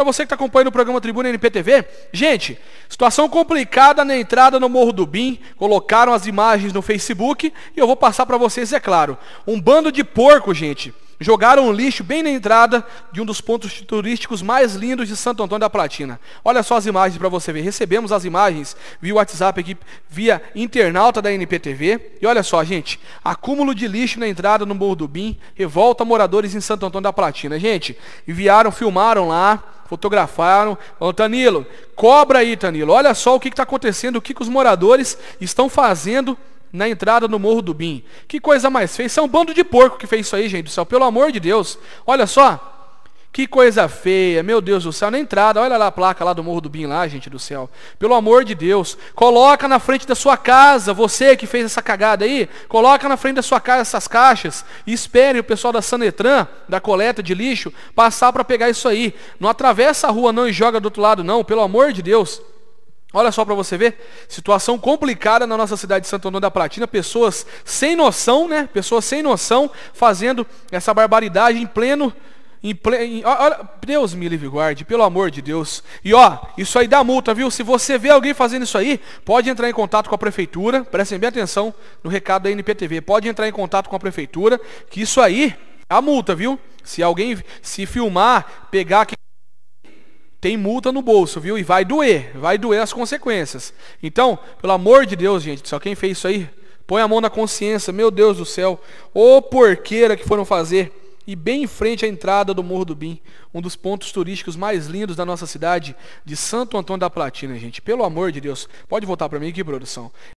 Para você que está acompanhando o programa Tribuna NPTV, gente, situação complicada na entrada no Morro do Bim. Colocaram as imagens no Facebook e eu vou passar para vocês, é claro. Um bando de porco, gente jogaram um lixo bem na entrada de um dos pontos turísticos mais lindos de Santo Antônio da Platina. Olha só as imagens para você ver. Recebemos as imagens via WhatsApp aqui, via internauta da NPTV. E olha só, gente, acúmulo de lixo na entrada no Morro do Bim, revolta moradores em Santo Antônio da Platina. Gente, enviaram, filmaram lá, fotografaram. Ô, Tanilo, cobra aí, Tanilo. Olha só o que está acontecendo, o que, que os moradores estão fazendo na entrada no Morro do Bim. Que coisa mais feia. Isso é um bando de porco que fez isso aí, gente do céu. Pelo amor de Deus. Olha só. Que coisa feia. Meu Deus do céu. Na entrada, olha lá a placa lá do Morro do Bim lá, gente do céu. Pelo amor de Deus. Coloca na frente da sua casa, você que fez essa cagada aí. Coloca na frente da sua casa essas caixas. E espere o pessoal da Sanetran, da coleta de lixo, passar para pegar isso aí. Não atravessa a rua não e joga do outro lado não. Pelo amor de Deus. Olha só para você ver, situação complicada na nossa cidade de Santo Antônio da Platina, pessoas sem noção, né? Pessoas sem noção fazendo essa barbaridade em pleno em pleno, olha, Deus me livre guarde, pelo amor de Deus. E ó, isso aí dá multa, viu? Se você vê alguém fazendo isso aí, pode entrar em contato com a prefeitura. Prestem bem atenção no recado da NPTV. Pode entrar em contato com a prefeitura, que isso aí a multa, viu? Se alguém se filmar, pegar aqui tem multa no bolso, viu? E vai doer, vai doer as consequências. Então, pelo amor de Deus, gente, só quem fez isso aí, põe a mão na consciência, meu Deus do céu, ô porqueira que foram fazer. E bem em frente à entrada do Morro do Bim, um dos pontos turísticos mais lindos da nossa cidade, de Santo Antônio da Platina, gente. Pelo amor de Deus, pode voltar para mim aqui, produção.